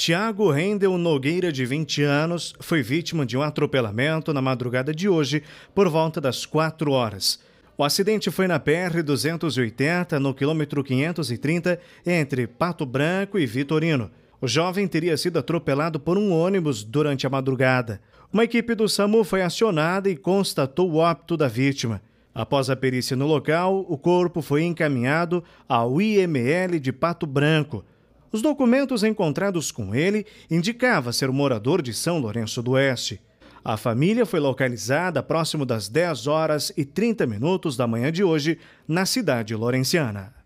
Tiago Rendel Nogueira, de 20 anos, foi vítima de um atropelamento na madrugada de hoje, por volta das 4 horas. O acidente foi na PR-280, no quilômetro 530, entre Pato Branco e Vitorino. O jovem teria sido atropelado por um ônibus durante a madrugada. Uma equipe do SAMU foi acionada e constatou o óbito da vítima. Após a perícia no local, o corpo foi encaminhado ao IML de Pato Branco. Os documentos encontrados com ele indicava ser morador de São Lourenço do Oeste. A família foi localizada próximo das 10 horas e 30 minutos da manhã de hoje na cidade lorenciana.